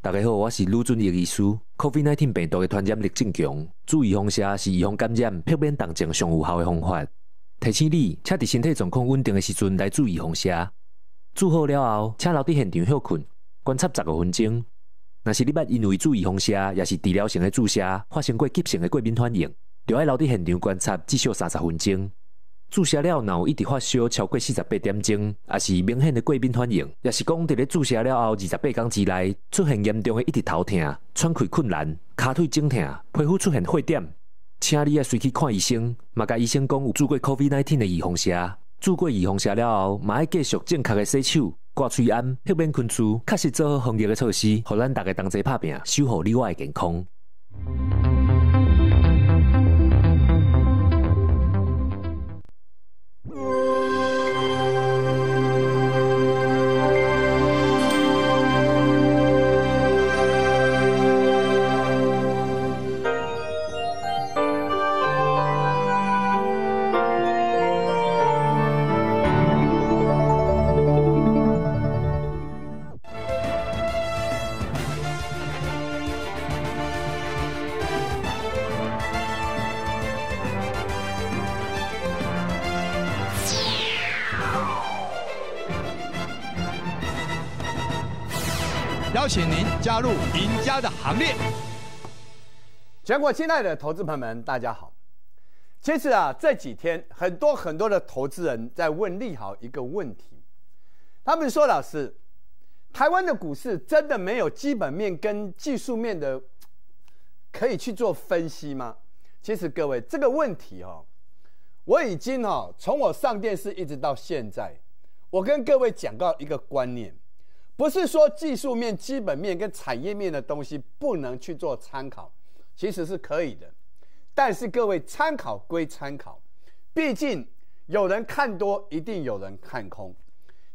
大家好，我是陆俊义医师。COVID-19 病毒嘅传染力正强，注意防射是预防感染、避免重症上有效嘅方法。提醒你，请伫身体状况稳定嘅时阵来注意防射。做好了后，请留伫现场休困，观察十五分钟。若是你捌因为注意防射，也是治疗性嘅注射发生过急性嘅过敏反应，就要留伫现场观察至少三十分钟。注射了后，若有一直发烧超过四十八点钟，也是明显的过敏反应。也是讲伫咧注射了后二十八天之内出现严重的一直头痛、喘气困难、骹腿肿痛、皮肤出现血点，请你也随去看医生，嘛甲医生讲有做过 COVID-19 的预防射，做过预防射了后，嘛要继续正确的洗手、刮嘴、安、避免群聚，确实做好防疫的措施，互咱大家同齐拍拼，守护你我健康。家的行列，全国亲爱的投资朋友们，大家好。其实啊，这几天很多很多的投资人在问利好一个问题，他们说：“老师，台湾的股市真的没有基本面跟技术面的可以去做分析吗？”其实各位这个问题哈，我已经哈从我上电视一直到现在，我跟各位讲到一个观念。不是说技术面、基本面跟产业面的东西不能去做参考，其实是可以的。但是各位参考归参考，毕竟有人看多，一定有人看空。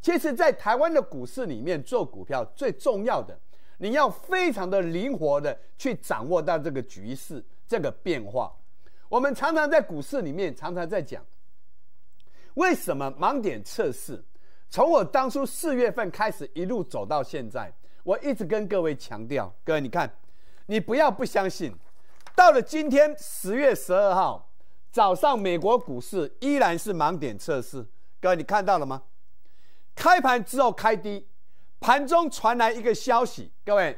其实，在台湾的股市里面做股票最重要的，你要非常的灵活的去掌握到这个局势、这个变化。我们常常在股市里面常常在讲，为什么盲点测试？从我当初四月份开始一路走到现在，我一直跟各位强调，各位你看，你不要不相信。到了今天十月十二号早上，美国股市依然是盲点测试，各位你看到了吗？开盘之后开低，盘中传来一个消息，各位，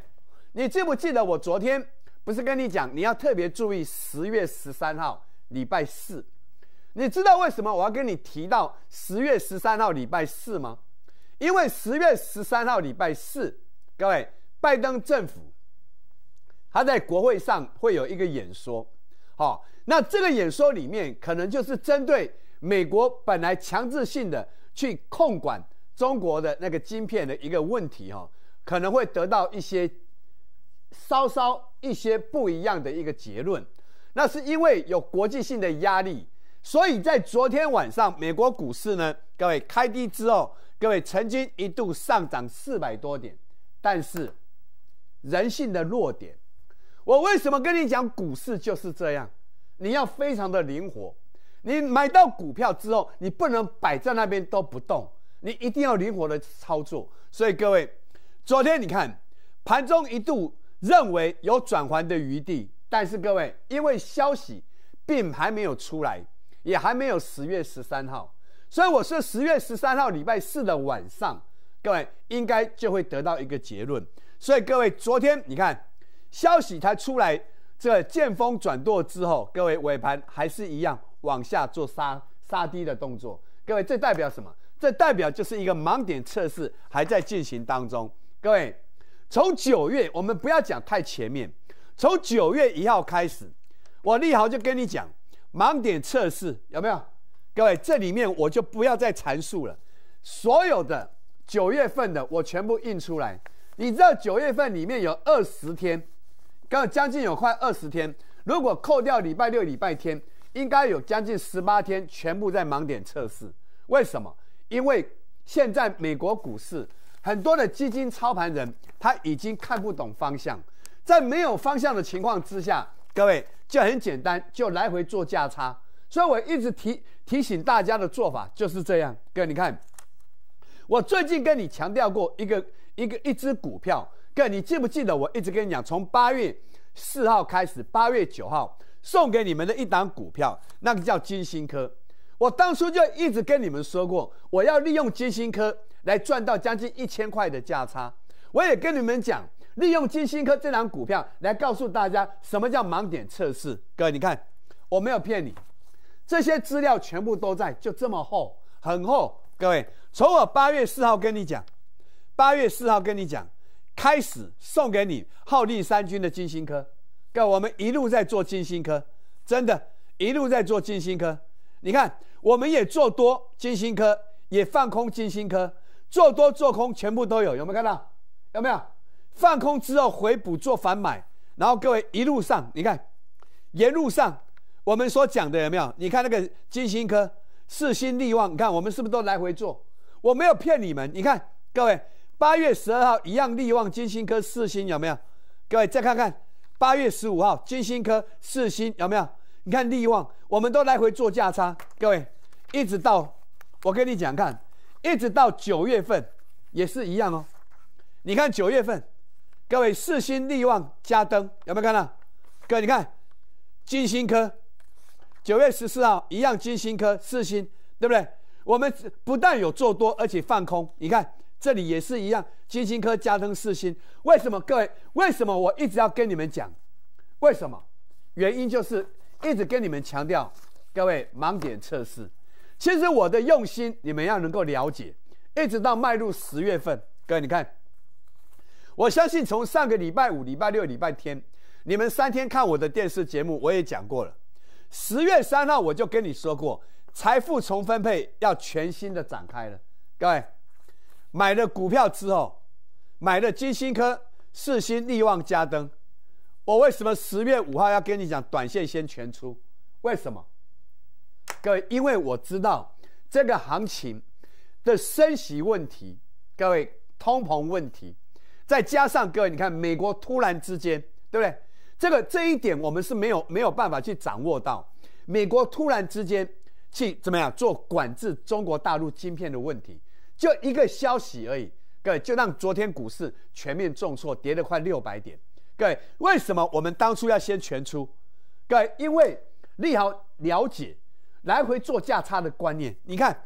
你记不记得我昨天不是跟你讲，你要特别注意十月十三号礼拜四？你知道为什么我要跟你提到十月十三号礼拜四吗？因为十月十三号礼拜四，各位，拜登政府他在国会上会有一个演说。好，那这个演说里面可能就是针对美国本来强制性的去控管中国的那个晶片的一个问题，哈，可能会得到一些稍稍一些不一样的一个结论。那是因为有国际性的压力。所以在昨天晚上，美国股市呢，各位开低之后，各位曾经一度上涨四百多点，但是人性的弱点，我为什么跟你讲股市就是这样？你要非常的灵活，你买到股票之后，你不能摆在那边都不动，你一定要灵活的操作。所以各位，昨天你看盘中一度认为有转环的余地，但是各位因为消息并还没有出来。也还没有十月十三号，所以我是十月十三号礼拜四的晚上，各位应该就会得到一个结论。所以各位昨天你看消息才出来，这见风转舵之后，各位尾盘还是一样往下做杀杀低的动作。各位这代表什么？这代表就是一个盲点测试还在进行当中。各位从九月，我们不要讲太前面，从九月一号开始，我立豪就跟你讲。盲点测试有没有？各位，这里面我就不要再阐述了。所有的九月份的我全部印出来。你知道九月份里面有二十天，刚将近有快二十天。如果扣掉礼拜六、礼拜天，应该有将近十八天全部在盲点测试。为什么？因为现在美国股市很多的基金操盘人他已经看不懂方向，在没有方向的情况之下，各位。就很简单，就来回做价差，所以我一直提提醒大家的做法就是这样。哥，你看，我最近跟你强调过一个一个一只股票，哥，你记不记得？我一直跟你讲，从八月四号开始，八月九号送给你们的一档股票，那个叫金星科。我当初就一直跟你们说过，我要利用金星科来赚到将近一千块的价差。我也跟你们讲。利用金星科这档股票来告诉大家什么叫盲点测试。各位，你看，我没有骗你，这些资料全部都在，就这么厚，很厚。各位，从我八月四号跟你讲，八月四号跟你讲开始送给你号力三军的金星科。各位，我们一路在做金星科，真的，一路在做金星科。你看，我们也做多金星科，也放空金星科，做多做空全部都有，有没有看到？有没有？放空之后回补做反买，然后各位一路上你看，沿路上我们所讲的有没有？你看那个金星科四星利旺，你看我们是不是都来回做？我没有骗你们，你看各位八月十二号一样利旺金星科四星有没有？各位再看看八月十五号金星科四星有没有？你看利旺我们都来回做价差，各位一直到我跟你讲看，一直到九月份也是一样哦。你看九月份。各位四星利旺加登有没有看到？各位你看金星科九月十四号一样，金星科四星对不对？我们不但有做多，而且放空。你看这里也是一样，金星科加登四星。为什么？各位，为什么我一直要跟你们讲？为什么？原因就是一直跟你们强调，各位盲点测试。其实我的用心，你们要能够了解。一直到迈入十月份，各位你看。我相信从上个礼拜五、礼拜六、礼拜天，你们三天看我的电视节目，我也讲过了。十月三号我就跟你说过，财富重分配要全新的展开了。各位，买了股票之后，买了金星科、四星、利旺、加登，我为什么十月五号要跟你讲短线先全出？为什么？各位，因为我知道这个行情的升息问题，各位通膨问题。再加上各位，你看美国突然之间，对不对？这个这一点我们是没有没有办法去掌握到。美国突然之间去怎么样做管制中国大陆晶片的问题，就一个消息而已。各位，就让昨天股市全面重挫，跌了快六百点。各位，为什么我们当初要先全出？各位，因为利好了解来回做价差的观念。你看，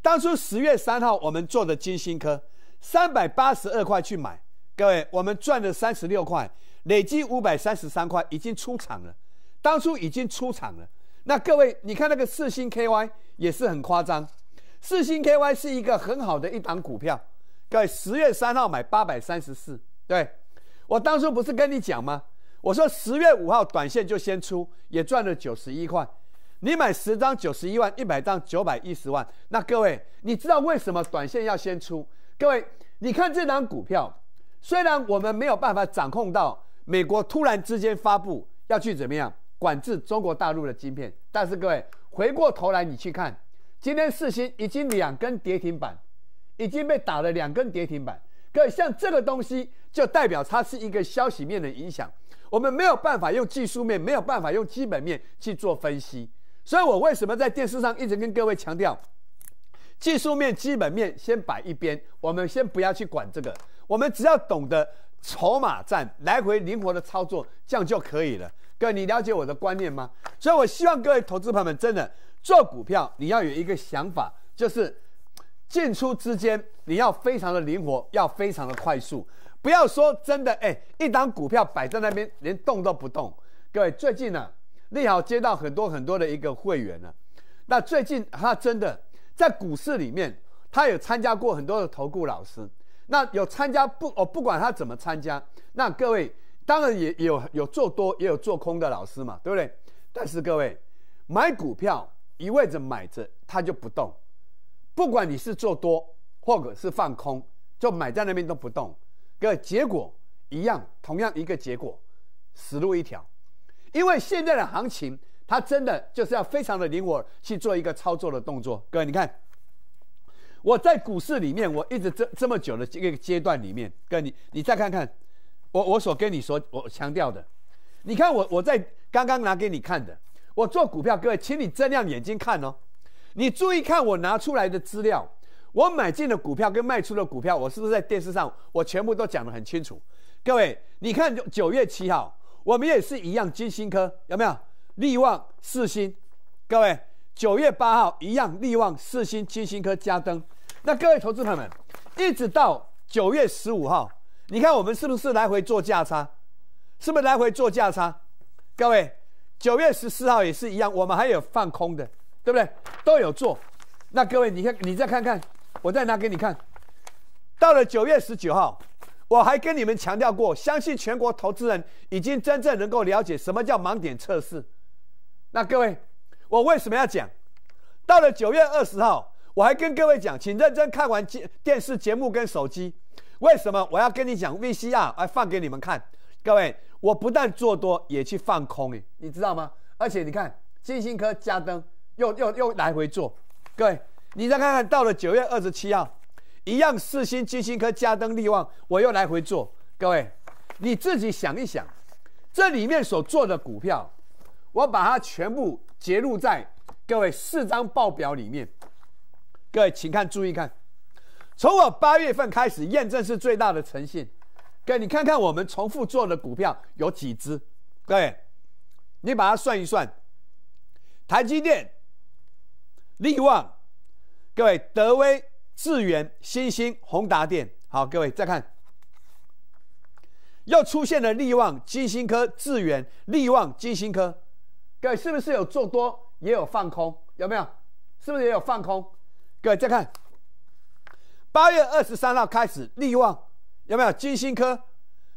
当初十月三号我们做的金星科，三百八十二块去买。各位，我们赚了三十六块，累计五百三十三块，已经出场了。当初已经出场了。那各位，你看那个四星 KY 也是很夸张。四星 KY 是一个很好的一档股票。各位，十月三号买八百三十四，对。我当初不是跟你讲吗？我说十月五号短线就先出，也赚了九十一块。你买十张九十一万，一百张九百一十万。那各位，你知道为什么短线要先出？各位，你看这档股票。虽然我们没有办法掌控到美国突然之间发布要去怎么样管制中国大陆的晶片，但是各位回过头来你去看，今天四星已经两根跌停板，已经被打了两根跌停板。各位，像这个东西就代表它是一个消息面的影响，我们没有办法用技术面，没有办法用基本面去做分析。所以我为什么在电视上一直跟各位强调，技术面、基本面先摆一边，我们先不要去管这个。我们只要懂得筹码战来回灵活的操作，这样就可以了。各位，你了解我的观念吗？所以我希望各位投资朋友们，真的做股票，你要有一个想法，就是进出之间你要非常的灵活，要非常的快速，不要说真的，哎，一档股票摆在那边连动都不动。各位，最近呢，利好接到很多很多的一个会员呢，那最近他真的在股市里面，他有参加过很多的投顾老师。那有参加不？哦，不管他怎么参加，那各位当然也有有做多也有做空的老师嘛，对不对？但是各位买股票一味着买着它就不动，不管你是做多或者是放空，就买在那边都不动，各位结果一样，同样一个结果，死路一条。因为现在的行情它真的就是要非常的灵活去做一个操作的动作，各位你看。我在股市里面，我一直这这么久的这个阶段里面，跟你你再看看，我我所跟你说我强调的，你看我我在刚刚拿给你看的，我做股票，各位，请你睁亮眼睛看哦，你注意看我拿出来的资料，我买进的股票跟卖出的股票，我是不是在电视上我全部都讲得很清楚？各位，你看九月七号，我们也是一样金星科，有没有力旺四星，各位。九月八号一样，利旺、四星、金星科加登。那各位投资朋友们，一直到九月十五号，你看我们是不是来回做价差？是不是来回做价差？各位，九月十四号也是一样，我们还有放空的，对不对？都有做。那各位，你看，你再看看，我再拿给你看。到了九月十九号，我还跟你们强调过，相信全国投资人已经真正能够了解什么叫盲点测试。那各位。我为什么要讲？到了九月二十号，我还跟各位讲，请认真看完节电视节目跟手机。为什么我要跟你讲 VCR？哎，放给你们看。各位，我不但做多，也去放空，哎，你知道吗？而且你看，金星科加登又又又来回做。各位，你再看看到了九月二十七号，一样四星金星科加登利旺，我又来回做。各位，你自己想一想，这里面所做的股票，我把它全部。揭露在各位四张报表里面，各位请看，注意看，从我八月份开始验证是最大的诚信。各位，你看看我们重复做的股票有几只？各位，你把它算一算，台积电、力旺，各位德威、智远、新星、宏达电。好，各位再看，又出现了力旺、金星科、智远、力旺、金星科。各位是不是有做多也有放空？有没有？是不是也有放空？各位再看，八月二十三号开始利旺有没有？金星科，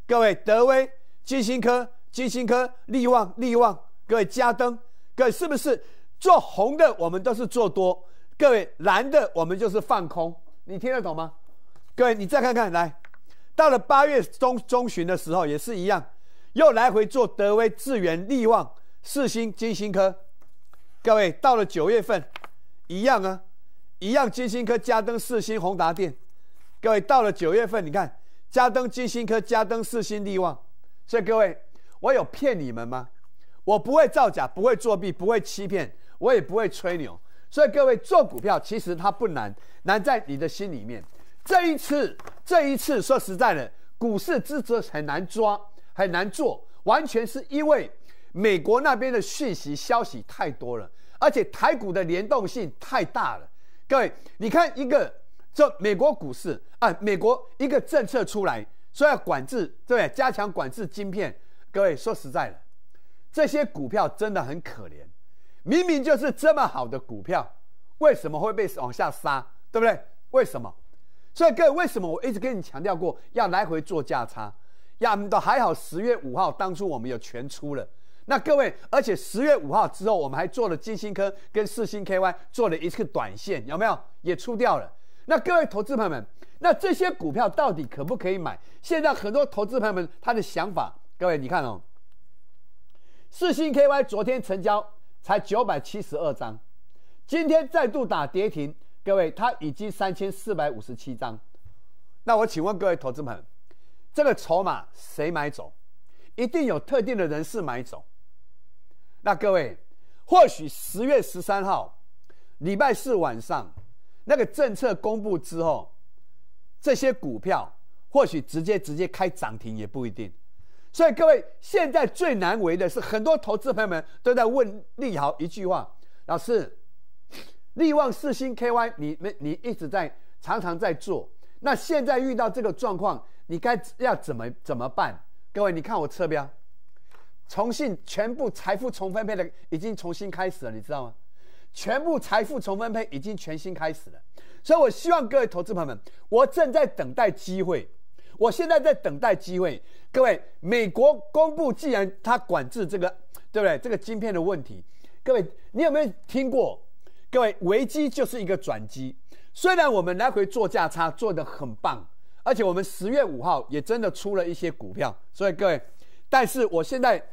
各位德威金星科金星科利旺利旺，各位加登各位是不是做红的我们都是做多，各位蓝的我们就是放空，你听得懂吗？各位你再看看，来到了八月中中旬的时候也是一样，又来回做德威智源利旺。四星金星科，各位到了九月份，一样啊，一样金星科加登四星宏达电，各位到了九月份，你看加登金星科加登四星力旺，所以各位，我有骗你们吗？我不会造假，不会作弊，不会欺骗，我也不会吹牛。所以各位做股票，其实它不难，难在你的心里面。这一次，这一次说实在的，股市之责很难抓，很难做，完全是因为。美国那边的讯息消息太多了，而且台股的联动性太大了。各位，你看一个这美国股市啊，美国一个政策出来说要管制，对不对？加强管制晶片。各位说实在的，这些股票真的很可怜。明明就是这么好的股票，为什么会被往下杀？对不对？为什么？所以各位，为什么我一直跟你强调过要来回做价差？要还好，十月五号当初我们有全出了。那各位，而且十月五号之后，我们还做了金星坑跟四星 KY 做了一次短线，有没有？也出掉了。那各位投资朋友们，那这些股票到底可不可以买？现在很多投资朋友们他的想法，各位你看哦，四星 KY 昨天成交才九百七十二张，今天再度打跌停，各位它已经三千四百五十七张。那我请问各位投资朋友，这个筹码谁买走？一定有特定的人士买走。那各位，或许十月十三号，礼拜四晚上，那个政策公布之后，这些股票或许直接直接开涨停也不一定。所以各位现在最难为的是，很多投资朋友们都在问立豪一句话：老师，利旺四星 KY，你们你一直在常常在做，那现在遇到这个状况，你该要怎么怎么办？各位，你看我车标。重新全部财富重分配的已经重新开始了，你知道吗？全部财富重分配已经全新开始了，所以我希望各位投资朋友们，我正在等待机会，我现在在等待机会。各位，美国公布既然它管制这个，对不对？这个晶片的问题，各位你有没有听过？各位，危机就是一个转机，虽然我们来回做价差做得很棒，而且我们十月五号也真的出了一些股票，所以各位。但是我现在，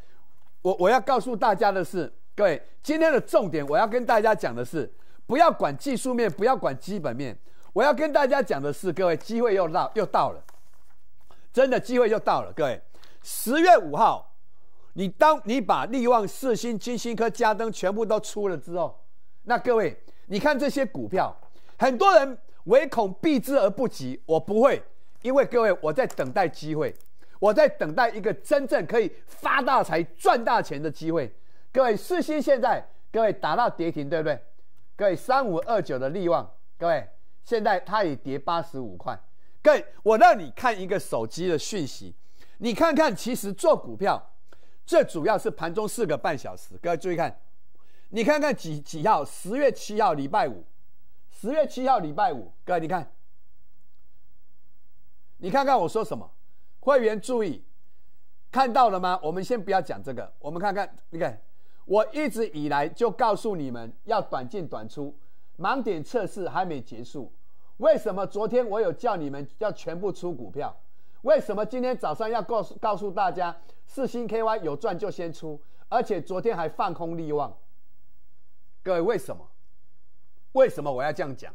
我我要告诉大家的是，各位今天的重点，我要跟大家讲的是，不要管技术面，不要管基本面，我要跟大家讲的是，各位机会又到又到了，真的机会又到了，各位，十月五号，你当你把利旺、四星、金星科、家登全部都出了之后，那各位，你看这些股票，很多人唯恐避之而不及，我不会，因为各位我在等待机会。我在等待一个真正可以发大财、赚大钱的机会。各位，四星现在，各位打到跌停，对不对？各位，三五二九的利旺，各位，现在它已跌八十五块。各位，我让你看一个手机的讯息，你看看，其实做股票，最主要是盘中四个半小时。各位注意看，你看看几几号？十月七号，礼拜五。十月七号，礼拜五。各位，你看，你看看我说什么。会员注意，看到了吗？我们先不要讲这个，我们看看，你看，我一直以来就告诉你们要短进短出，盲点测试还没结束。为什么昨天我有叫你们要全部出股票？为什么今天早上要告诉告诉大家，四星 KY 有赚就先出，而且昨天还放空利旺。各位，为什么？为什么我要这样讲？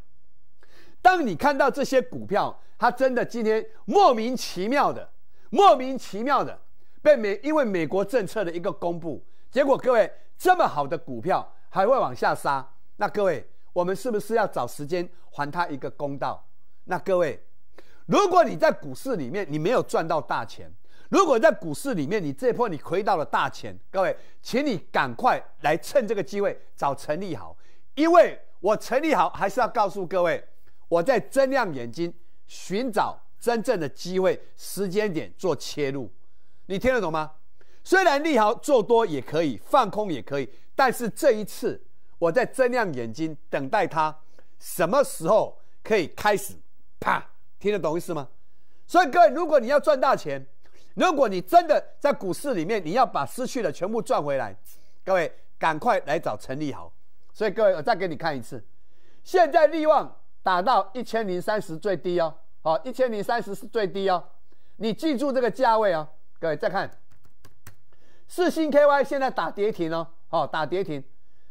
当你看到这些股票，它真的今天莫名其妙的。莫名其妙的被美，因为美国政策的一个公布，结果各位这么好的股票还会往下杀，那各位我们是不是要找时间还他一个公道？那各位，如果你在股市里面你没有赚到大钱，如果在股市里面你这波你亏到了大钱，各位，请你赶快来趁这个机会找陈立好，因为我陈立好还是要告诉各位，我在睁亮眼睛寻找。真正的机会时间点做切入，你听得懂吗？虽然利好做多也可以，放空也可以，但是这一次我在睁亮眼睛等待它什么时候可以开始啪，听得懂意思吗？所以各位，如果你要赚大钱，如果你真的在股市里面你要把失去的全部赚回来，各位赶快来找陈立豪。所以各位，我再给你看一次，现在利旺打到一千零三十最低哦。好，一千零三十是最低哦，你记住这个价位哦，各位再看，四星 KY 现在打跌停哦，好打跌停，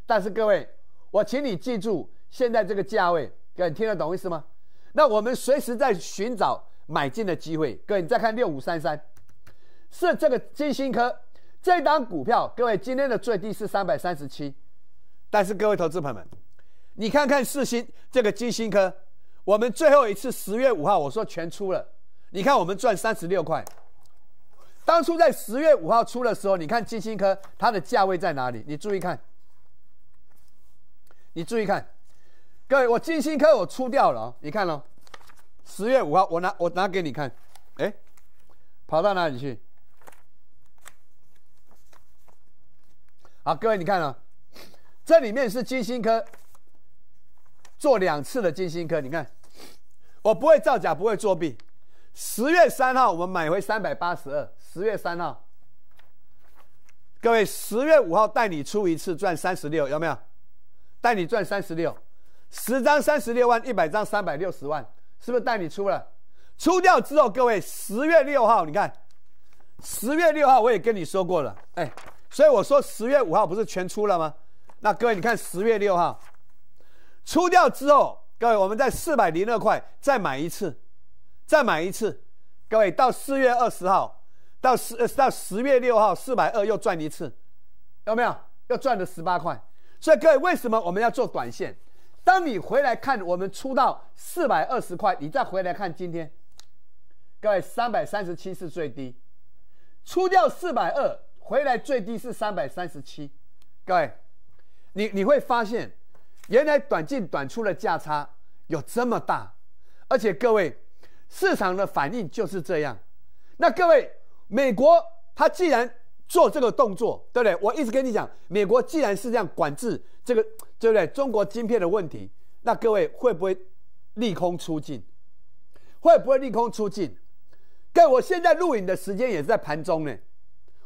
但是各位，我请你记住现在这个价位，各你听得懂意思吗？那我们随时在寻找买进的机会，各位你再看六五三三，是这个金星科这档股票，各位今天的最低是三百三十七，但是各位投资朋友们，你看看四星这个金星科。我们最后一次十月五号，我说全出了。你看我们赚三十六块。当初在十月五号出的时候，你看金星科它的价位在哪里？你注意看，你注意看，各位，我金星科我出掉了你看喽，十月五号我拿我拿给你看，哎，跑到哪里去？好，各位你看了，这里面是金星科做两次的金星科，你看。我不会造假，不会作弊。十月三号我们买回三百八十二。十月三号，各位，十月五号带你出一次赚三十六，有没有？带你赚三十六，十张三十六万，一百张三百六十万，是不是带你出了？出掉之后，各位，十月六号，你看，十月六号我也跟你说过了，哎，所以我说十月五号不是全出了吗？那各位，你看十月六号出掉之后。各位，我们在四百零二块再买一次，再买一次。各位到四月二十号，到十到十月六号，四百二又赚一次，有没有？又赚了十八块。所以各位，为什么我们要做短线？当你回来看我们出到四百二十块，你再回来看今天，各位三百三十七是最低，出掉四百二回来最低是三百三十七。各位，你你会发现。原来短进短出的价差有这么大，而且各位市场的反应就是这样。那各位，美国他既然做这个动作，对不对？我一直跟你讲，美国既然是这样管制这个，对不对？中国晶片的问题，那各位会不会利空出尽？会不会利空出尽？各位，我现在录影的时间也是在盘中呢。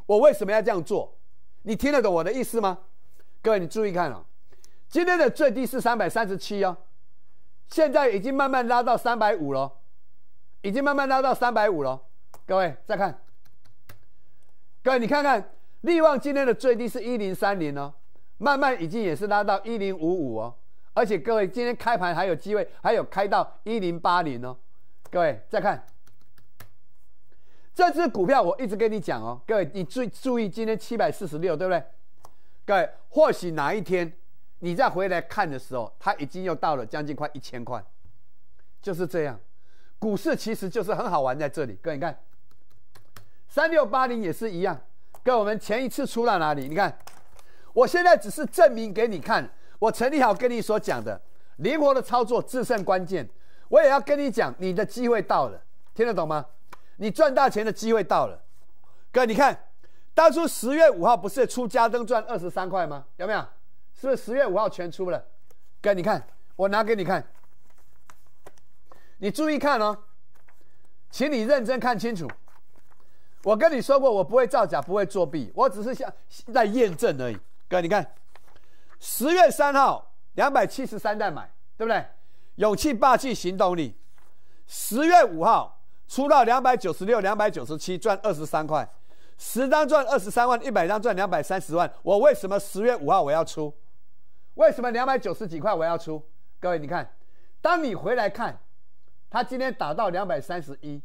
我为什么要这样做？你听得懂我的意思吗？各位，你注意看哦。今天的最低是三百三十七哦，现在已经慢慢拉到三百五了，已经慢慢拉到三百五了。各位再看，各位你看看利旺今天的最低是一零三零哦，慢慢已经也是拉到一零五五哦，而且各位今天开盘还有机会，还有开到一零八零哦。各位再看这只股票，我一直跟你讲哦，各位你注注意今天七百四十六，对不对？各位或许哪一天。你再回来看的时候，它已经又到了将近快一千块，就是这样。股市其实就是很好玩，在这里，各位你看，三六八零也是一样，跟我们前一次出了哪里？你看，我现在只是证明给你看，我陈立好跟你所讲的灵活的操作制胜关键。我也要跟你讲，你的机会到了，听得懂吗？你赚大钱的机会到了，哥，你看，当初十月五号不是出加登赚二十三块吗？有没有？是不是十月五号全出了？哥，你看，我拿给你看，你注意看哦，请你认真看清楚。我跟你说过，我不会造假，不会作弊，我只是想在验证而已。哥，你看，十月三号两百七十三单买，对不对？勇气、霸气、行动力。十月五号出到两百九十六、两百九十七，赚二十三块，十张赚二十三万，一百张赚两百三十万。我为什么十月五号我要出？为什么两百九十几块我要出？各位，你看，当你回来看，它今天打到两百三十一，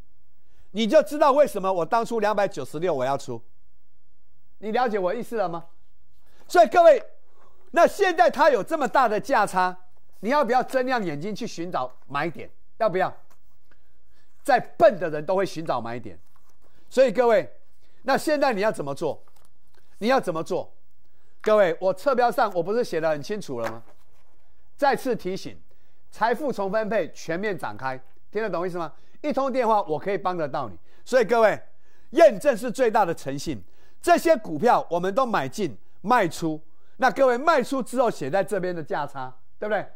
你就知道为什么我当初两百九十六我要出。你了解我意思了吗？所以各位，那现在它有这么大的价差，你要不要睁亮眼睛去寻找买点？要不要？再笨的人都会寻找买点。所以各位，那现在你要怎么做？你要怎么做？各位，我侧标上我不是写的很清楚了吗？再次提醒，财富重分配全面展开，听得懂意思吗？一通电话我可以帮得到你，所以各位，验证是最大的诚信。这些股票我们都买进卖出，那各位卖出之后写在这边的价差，对不对？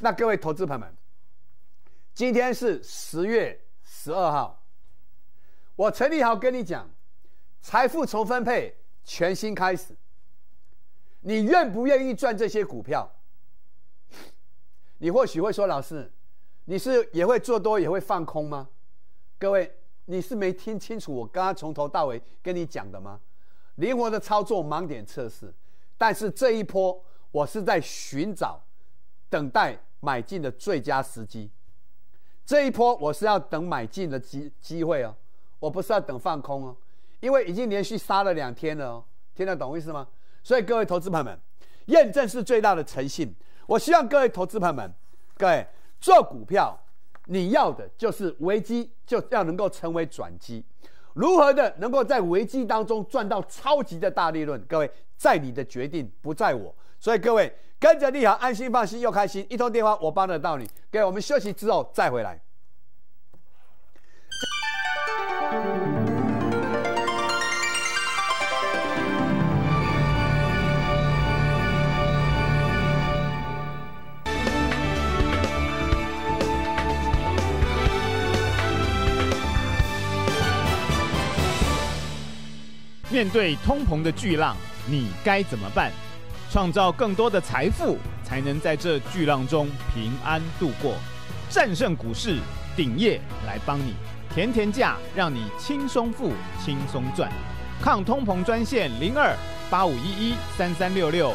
那各位投资朋友们，今天是十月十二号，我陈立豪跟你讲，财富重分配全新开始。你愿不愿意赚这些股票？你或许会说：“老师，你是也会做多，也会放空吗？”各位，你是没听清楚我刚刚从头到尾跟你讲的吗？灵活的操作，盲点测试。但是这一波，我是在寻找等待买进的最佳时机。这一波，我是要等买进的机机会哦，我不是要等放空哦，因为已经连续杀了两天了哦。听得懂意思吗？所以各位投资朋友们，验证是最大的诚信。我希望各位投资朋友们，各位做股票，你要的就是危机就要能够成为转机。如何的能够在危机当中赚到超级的大利润？各位，在你的决定不在我。所以各位跟着立行，安心放心又开心。一通电话我帮得到你。给我们休息之后再回来。面对通膨的巨浪，你该怎么办？创造更多的财富，才能在这巨浪中平安度过，战胜股市。鼎业来帮你，甜甜价让你轻松富、轻松赚，抗通膨专线零二八五一一三三六六。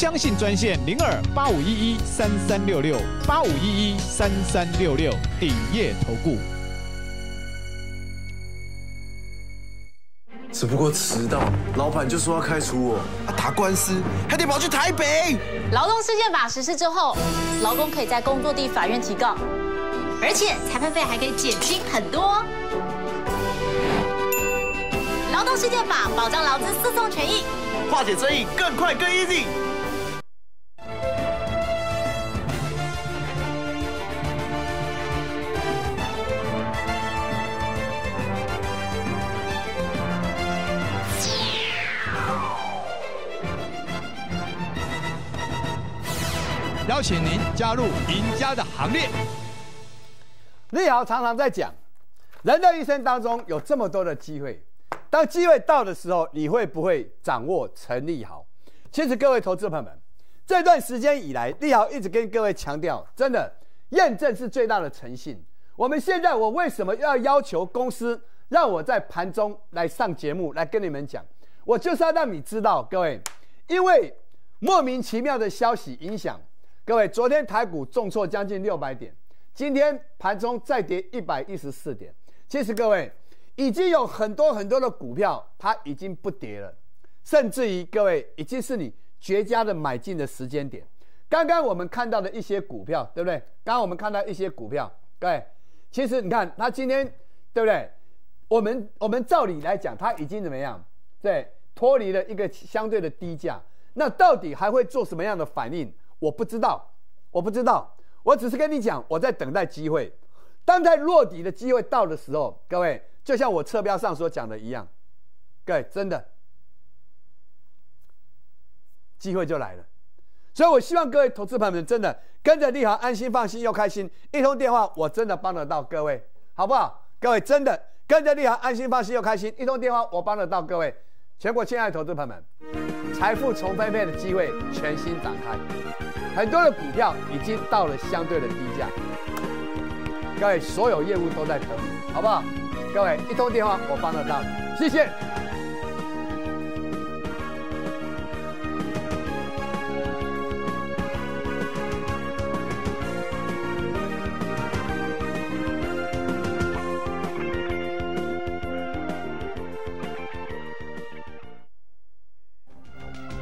相信专线零二八五一一三三六六八五一一三三六六鼎业投顾。只不过迟到，老板就说要开除我，打官司还得跑去台北。劳动事件法实施之后，劳工可以在工作地法院提告，而且裁判费还可以减轻很多。劳动事件法保障劳资诉讼权益，化解争议更快更 easy。加入赢家的行列。利豪常常在讲，人的一生当中有这么多的机会，当机会到的时候，你会不会掌握？陈利豪。其实各位投资朋友们，这段时间以来，利豪一直跟各位强调，真的验证是最大的诚信。我们现在，我为什么要要求公司让我在盘中来上节目，来跟你们讲？我就是要让你知道，各位，因为莫名其妙的消息影响。各位，昨天台股重挫将近六百点，今天盘中再跌一百一十四点。其实各位已经有很多很多的股票，它已经不跌了，甚至于各位已经是你绝佳的买进的时间点。刚刚我们看到的一些股票，对不对？刚刚我们看到一些股票，各位，其实你看它今天，对不对？我们我们照理来讲，它已经怎么样？对，脱离了一个相对的低价，那到底还会做什么样的反应？我不知道，我不知道，我只是跟你讲，我在等待机会。当在落底的机会到的时候，各位就像我车标上所讲的一样，各位真的机会就来了。所以我希望各位投资朋友们真的跟着立好，安心、放心又开心。一通电话，我真的帮得到各位，好不好？各位真的跟着立好，安心、放心又开心。一通电话，我帮得到各位。全国亲爱的投资朋友们。财富重分配的机会全新打开，很多的股票已经到了相对的低价。各位，所有业务都在等，好不好？各位，一通电话我帮得到，你，谢谢。